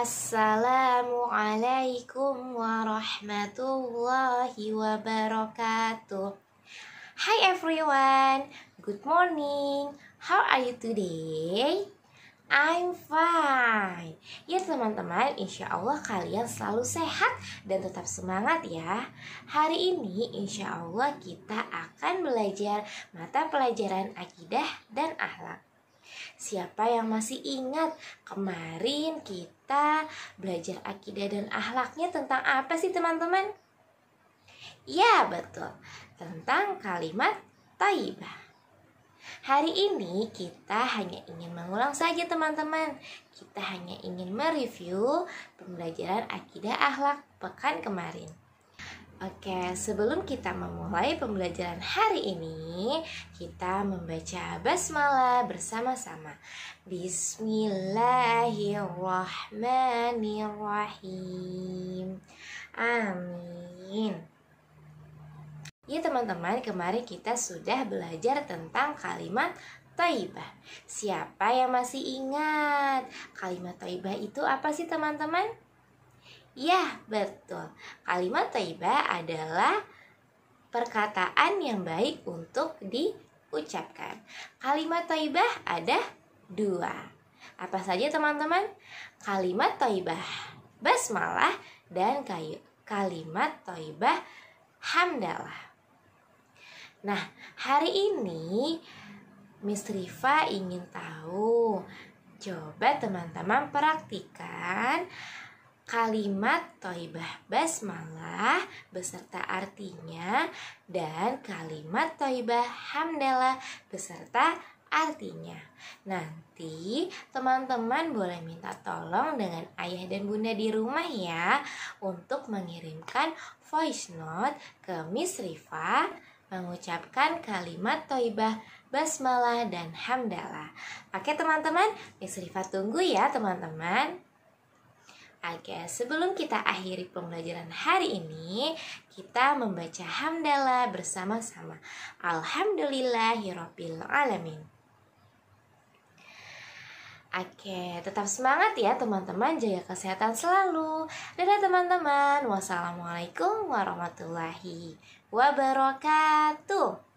Assalamualaikum warahmatullahi wabarakatuh. Hi everyone, good morning. How are you today? I'm fine. Ya teman-teman, insya Allah kalian selalu sehat dan tetap semangat ya. Hari ini insya Allah kita akan belajar mata pelajaran akidah dan ahlak. Siapa yang masih ingat kemarin kita belajar akidah dan ahlaknya tentang apa sih teman-teman? Ya betul, tentang kalimat taibah. Hari ini kita hanya ingin mengulang saja teman-teman Kita hanya ingin mereview pembelajaran akidah ahlak pekan kemarin Oke, sebelum kita memulai pembelajaran hari ini, kita membaca basmalah bersama-sama. Bismillahirrahmanirrahim. Amin. Ya teman-teman, kemarin kita sudah belajar tentang kalimat Taibah. Siapa yang masih ingat kalimat Taibah itu apa sih teman-teman? Ya, betul. Kalimat taiba adalah perkataan yang baik untuk diucapkan. Kalimat taibah ada dua. Apa saja teman-teman? Kalimat taibah basmalah dan kayu. Kalimat taibah hamdalah. Nah, hari ini Miss Rifa ingin tahu. Coba teman-teman praktikan kalimat toibah basmalah beserta artinya dan kalimat toibah hamdalah beserta artinya. Nanti teman-teman boleh minta tolong dengan ayah dan bunda di rumah ya untuk mengirimkan voice note ke Miss Rifa mengucapkan kalimat toibah basmalah dan hamdalah. Oke teman-teman, Miss Rifa tunggu ya teman-teman. Oke, sebelum kita akhiri pembelajaran hari ini, kita membaca hamdalah bersama-sama. Alhamdulillahirabbil alamin. Oke, tetap semangat ya teman-teman, jaga kesehatan selalu. Dadah teman-teman, wassalamualaikum warahmatullahi wabarakatuh.